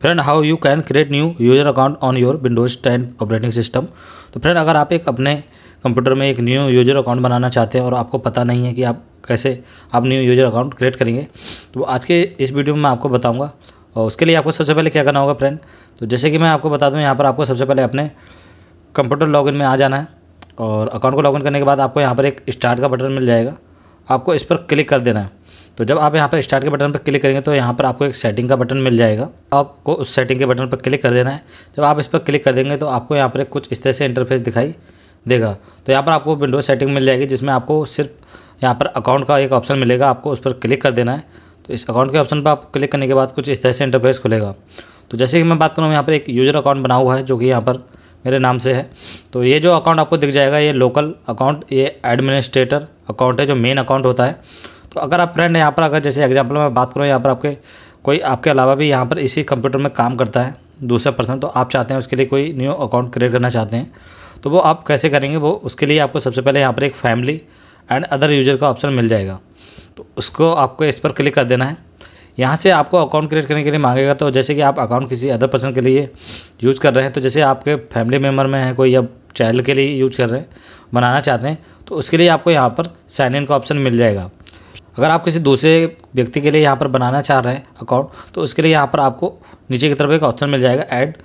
friend how you can create new user account on your Windows ten operating system तो friend अगर आप एक अपने कंप्यूटर में एक न्यू यूज़र अकाउंट बनाना चाहते हैं और आपको पता नहीं है कि आप कैसे आप न्यू यूज़र अकाउंट क्रिएट करेंगे तो आज के इस वीडियो में मैं आपको बताऊँगा और उसके लिए आपको सबसे पहले क्या करना होगा फ्रेंड तो जैसे कि मैं आपको बता दूँ यहाँ पर आपको सबसे पहले अपने कंप्यूटर लॉगिन में आ जाना है और अकाउंट को लॉगिन करने के बाद आपको यहाँ पर एक स्टार्ट का बटन मिल जाएगा आपको इस पर क्लिक कर देना है तो जब आप यहाँ पर स्टार्ट के बटन पर क्लिक करेंगे तो यहाँ पर आपको एक सेटिंग का बटन मिल जाएगा आपको उस सेटिंग के बटन पर क्लिक कर देना है जब आप इस पर क्लिक कर देंगे तो आपको यहाँ पर कुछ इस तरह से इंटरफेस दिखाई देगा तो यहाँ पर आपको विंडो सेटिंग मिल जाएगी जिसमें आपको सिर्फ यहाँ पर अकाउंट का एक ऑप्शन मिलेगा आपको उस पर क्लिक कर देना है तो इस अकाउंट के ऑप्शन पर आप क्लिक करने के बाद कुछ इस तरह से इंटरफेस खुलेगा तो जैसे कि मैं बात करूँ यहाँ पर एक यूज़र अकाउंट बना हुआ है जो कि यहाँ पर मेरे नाम से है तो ये जो अकाउंट आपको दिख जाएगा ये लोकल अकाउंट ये एडमिनिस्ट्रेटर अकाउंट है जो मेन अकाउंट होता है तो अगर आप फ्रेंड यहाँ पर अगर जैसे एग्जाम्पल में बात करूँ यहाँ पर आपके कोई आपके अलावा भी यहाँ पर इसी कंप्यूटर में काम करता है दूसरा पर्सन तो आप चाहते हैं उसके लिए कोई न्यू अकाउंट क्रिएट करना चाहते हैं तो वो आप कैसे करेंगे वो उसके लिए आपको सबसे पहले यहाँ पर एक फैमिली एंड अदर यूजर का ऑप्शन मिल जाएगा तो उसको आपको इस पर क्लिक कर देना है यहाँ से आपको अकाउंट क्रिएट करने के लिए मांगेगा तो जैसे कि आप अकाउंट किसी अदर पर्सन के लिए यूज़ कर रहे हैं तो जैसे आपके फैमिली मेम्बर में है कोई या चाइल्ड के लिए यूज कर रहे हैं बनाना चाहते हैं तो उसके लिए आपको यहाँ पर साइन इन का ऑप्शन मिल जाएगा अगर आप किसी दूसरे व्यक्ति के लिए यहाँ पर बनाना चाह रहे हैं अकाउंट तो उसके लिए यहाँ पर आपको नीचे की तरफ एक ऑप्शन मिल जाएगा add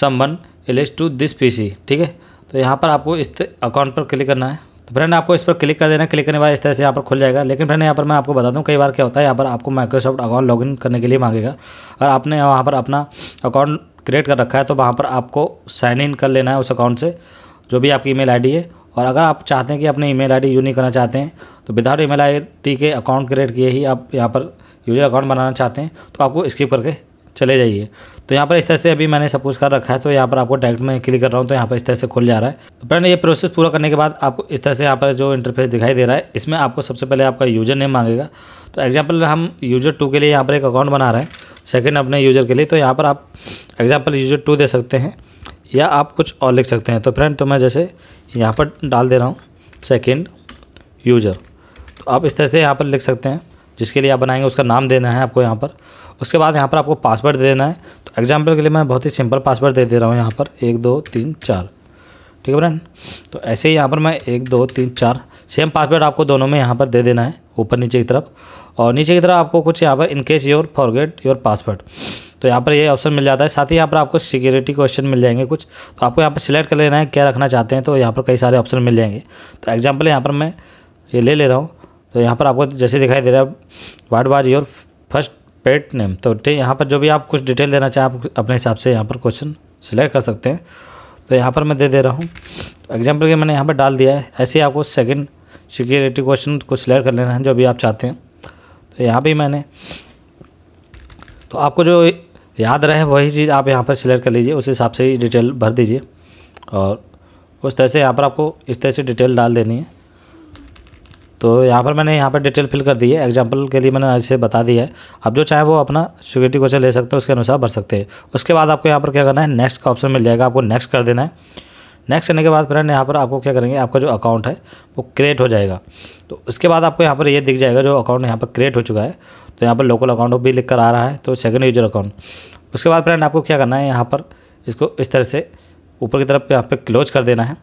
someone else to this PC ठीक है तो यहाँ पर आपको इस अकाउंट पर क्लिक करना है तो फ्रेंड आपको इस पर क्लिक कर देना क्लिक करने के बाद इस तरह से यहाँ पर खुल जाएगा लेकिन फ्रेंड यहाँ पर मैं आपको बता दूँ कई बार क्या होता है यहाँ पर आपको माइक्रोसॉफ्ट अकाउंट लॉगिन करने के लिए मांगेगा और आपने वहाँ पर अपना अकाउंट क्रिएट कर रखा है तो वहाँ पर आपको साइन इन कर लेना है उस अकाउंट से जो भी आपकी ई मेल है और अगर आप चाहते हैं कि अपनी ईमेल आईडी यूज़ नहीं करना चाहते हैं तो विदाउट ई मेल के अकाउंट क्रिएट किए ही आप यहाँ पर यूजर अकाउंट बनाना चाहते हैं तो आपको स्किप करके चले जाइए तो यहाँ पर इस तरह से अभी मैंने सब कुछ कर रखा है तो यहाँ पर आपको डायरेक्ट में क्लिक कर रहा हूँ तो यहाँ पर इस तरह से खुल जा रहा है तो फ्रेंड ये प्रोसेस पूरा करने के बाद आपको इस तरह से यहाँ पर जो इंटरफेस दिखाई दे रहा है इसमें आपको सबसे पहले आपका यूजर नेम मांगेगा तो एग्जाम्पल हम यूजर टू के लिए यहाँ पर एक अकाउंट बना रहे हैं सेकेंड अपने यूजर के लिए तो यहाँ पर आप एग्जाम्पल यूजर टू दे सकते हैं या आप कुछ और लिख सकते हैं तो फ्रेंड तो मैं जैसे यहाँ पर डाल दे रहा हूँ सेकेंड यूजर आप इस तरह से यहाँ पर लिख सकते हैं जिसके लिए आप बनाएंगे उसका नाम देना है आपको यहाँ पर उसके बाद यहाँ पर आपको पासवर्ड दे देना है तो एग्जाम्पल के लिए मैं बहुत ही सिंपल पासवर्ड दे दे रहा हूँ यहाँ पर एक दो तीन चार ठीक है फ्रेंड तो ऐसे ही यहाँ पर मैं एक दो तीन चार सेम पासवर्ड आपको दोनों में यहाँ पर दे देना है ऊपर नीचे की तरफ और नीचे की तरफ आपको कुछ यहाँ पर in case your forget your password तो यहाँ पर ये यह ऑप्शन मिल जाता है साथ ही यहाँ पर आपको सिक्योरिटी क्वेश्चन मिल जाएंगे कुछ तो आपको यहाँ पर सिलेक्ट कर लेना है क्या रखना चाहते हैं तो यहाँ पर कई सारे ऑप्शन मिल जाएंगे तो एग्जाम्पल यहाँ पर मैं ये ले ले रहा हूँ तो यहाँ पर आपको जैसे दिखाई दे रहा है what was your first pet name तो ठीक यहाँ पर जो भी आप कुछ डिटेल देना चाहें आप अपने हिसाब से यहाँ पर क्वेश्चन सिलेक्ट कर सकते हैं तो यहाँ पर मैं दे दे रहा हूँ एग्जाम्पल के मैंने यहाँ पर डाल दिया है ऐसे ही आपको सेकेंड सिक्योरिटी क्वेश्चन को सिलेक्ट कर लेना है जो भी आप चाहते हैं तो यहाँ भी मैंने तो आपको जो याद रहे वही चीज़ आप यहाँ पर सिलेक्ट कर लीजिए उस हिसाब से ही डिटेल भर दीजिए और उस तरह से यहाँ पर आपको इस तरह से डिटेल डाल देनी है तो यहाँ पर मैंने यहाँ पर डिटेल फिल कर दी है एग्जाम्पल के लिए मैंने ऐसे बता दिया है आप जो चाहे वो अपना सिक्योरिटी क्वेश्चन ले सकते हैं उसके अनुसार भर सकते हैं उसके बाद आपको यहाँ पर क्या करना है नेक्स्ट का ऑप्शन मिल जाएगा आपको नेक्स्ट कर देना है नेक्स्ट करने के बाद फ्रेंड यहाँ पर आपको क्या करेंगे आपका जो अकाउंट है वो क्रिएट हो जाएगा तो उसके बाद आपको यहाँ पर ये यह दिख जाएगा जो अकाउंट यहाँ पर क्रिएट हो चुका है तो यहाँ पर लोकल अकाउंट भी लिख कर आ रहा है तो सेकंड यूजर अकाउंट उसके बाद फ्रेंड आपको क्या करना है यहाँ पर इसको इस तरह से ऊपर की तरफ यहाँ पर क्लोज कर देना है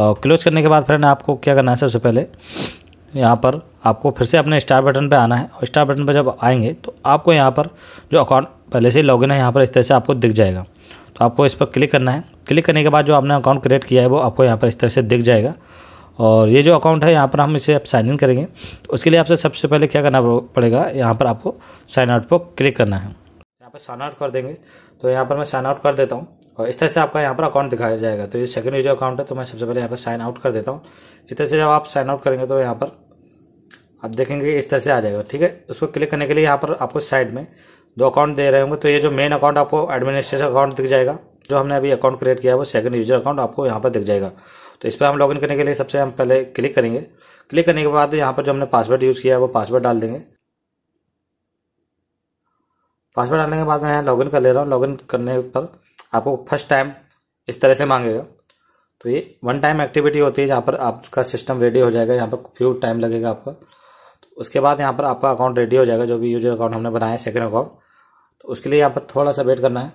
और क्लोज करने के बाद फ्रेंड आपको क्या करना है सबसे पहले यहाँ पर आपको फिर से अपने स्टार बटन पर आना है और स्टार बटन पर जब आएंगे तो आपको यहाँ पर जो अकाउंट पहले से ही लॉगिन है यहाँ पर इस तरह से आपको दिख जाएगा तो आपको इस पर क्लिक करना है क्लिक करने के बाद जो आपने अकाउंट क्रिएट किया है वो आपको यहाँ पर इस तरह से दिख जाएगा और ये जो अकाउंट है यहाँ पर हम इसे आप साइन इन करेंगे तो उसके लिए आपसे सबसे पहले क्या करना पड़ेगा यहाँ पर आपको साइन आउट पर क्लिक करना है यहाँ पर साइन आउट कर देंगे तो यहाँ पर मैं साइन आउट कर देता हूँ और इस तरह से आपका यहाँ पर अकाउंट दिखाया जाएगा तो ये सेकंड यूजर अकाउंट है तो मैं सबसे पहले यहाँ पर साइन आउट कर देता हूँ इस तरह से जब आप साइन आउट करेंगे तो यहाँ पर आप देखेंगे इस तरह से आ जाएगा ठीक है उसको क्लिक करने के लिए यहाँ पर आपको साइड में दो अकाउंट दे रहे होंगे तो ये जो मेन अकाउंट आपको एडमिनिस्ट्रेशन अकाउंट दिख जाएगा जो हमने अभी अकाउंट क्रिएट किया है वो सेकंड यूजर अकाउंट आपको यहाँ पर दिख जाएगा तो इस पर हम लॉगिन करने के लिए सबसे हम पहले क्लिक करेंगे क्लिक करने के बाद यहाँ पर जो हमने पासवर्ड यूज़ किया है वो पासवर्ड डाल देंगे पासवर्ड डालने के बाद मैं यहाँ लॉगिन कर ले रहा हूँ लॉगिन करने पर आपको फर्स्ट टाइम इस तरह से मांगेगा तो ये वन टाइम एक्टिविटी होती है जहाँ पर आपका सिस्टम रेडी हो जाएगा यहाँ पर फ्यू टाइम लगेगा आपका तो उसके बाद यहाँ पर आपका अकाउंट रेडी हो जाएगा जो भी यूजर अकाउंट हमने बनाया सेकेंड अकाउंट तो उसके लिए यहाँ पर थोड़ा सा वेट करना है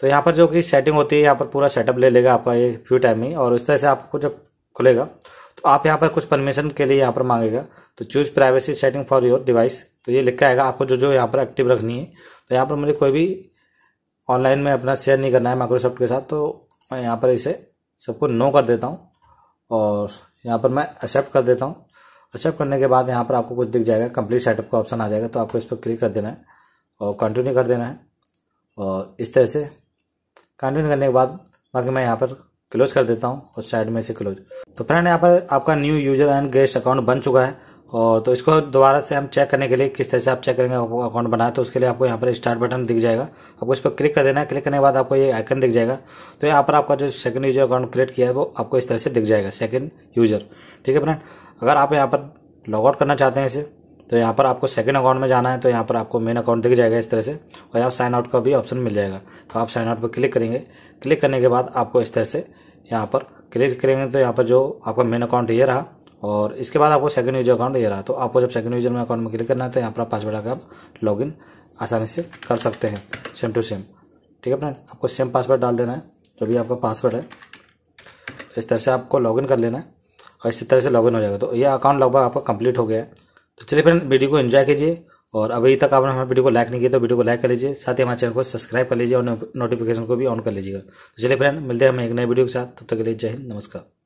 तो यहाँ पर जो कि सेटिंग होती है यहाँ पर पूरा सेटअप ले लेगा आपका ये फ्यू टाइम में और इस तरह से आपको जब खुलेगा तो आप यहाँ पर कुछ परमिशन के लिए यहाँ पर मांगेगा तो choose privacy setting for your device तो ये लिखा आएगा आपको जो जो यहाँ पर एक्टिव रखनी है तो यहाँ पर मुझे कोई भी ऑनलाइन में अपना शेयर नहीं करना है माइक्रोसॉफ्ट के साथ तो मैं यहाँ पर इसे सबको नो कर देता हूँ और यहाँ पर मैं एक्सेप्ट कर देता हूँ एक्सेप्ट करने के बाद यहाँ पर आपको कुछ दिख जाएगा कंप्लीट सेटअप का ऑप्शन आ जाएगा तो आपको इस पर क्लिक कर देना है और कंटिन्यू कर देना है और इस तरह से कंटिन्यू करने के बाद बाकी मैं यहाँ पर क्लोज कर देता हूँ और साइड में से क्लोज तो फ्रेंड यहाँ पर आपका new user and guest account बन चुका है और तो इसको दोबारा से हम चेक करने के लिए किस तरह से आप चेक करेंगे अकाउंट बनाए तो उसके लिए आपको यहाँ पर स्टार्ट बटन दिख जाएगा आपको इस पर क्लिक कर देना है क्लिक करने के बाद आपको ये आइकन दिख जाएगा तो यहाँ पर आपका जो सेकंड यूजर अकाउंट क्रिएट किया है वो आपको इस तरह से दिख जाएगा सेकंड यूजर ठीक है फ्रेंड अगर आप यहाँ पर लॉगआउट करना चाहते हैं इसे तो यहाँ पर आपको सेकेंड अकाउंट में जाना है तो यहाँ पर आपको मेन अकाउंट दिख जाएगा इस तरह से और यहाँ साइन आउट का भी ऑप्शन मिल जाएगा तो आप साइन आउट पर क्लिक करेंगे क्लिक करने के बाद आपको इस तरह से यहाँ पर क्लिक करेंगे तो यहाँ पर जो आपका मेन अकाउंट ये रहा और इसके बाद आपको सेकंड यूजर अकाउंट ये रहा तो आपको जब सेकंड यूजर में अकाउंट में क्लिक करना है तो यहाँ पर आप पासवर्ड आकर आप इन आसानी से कर सकते हैं सेम टू सेम ठीक है फ्रेंड आपको सेम पासवर्ड डाल देना है जो भी आपका पासवर्ड है तो इस तरह से आपको इन कर लेना है और इसी तरह से इन हो जाएगा तो ये अकाउंट लगभग आपका कंप्लीट हो गया है तो चलिए फ्रेंड वीडियो को एंजॉय कीजिए और अभी तक आपने हमारे वीडियो को लाइक नहीं किया तो वीडियो को लाइक कर लीजिए साथ ही हमारे चैनल को सब्सक्राइब कर लीजिए और नोटिफिकेशन को भी ऑन कर लीजिएगा तो चलिए फ्रेंड मिलते हैं हम एक नए वीडियो के साथ तब तक के लिए जय हिंद नमस्कार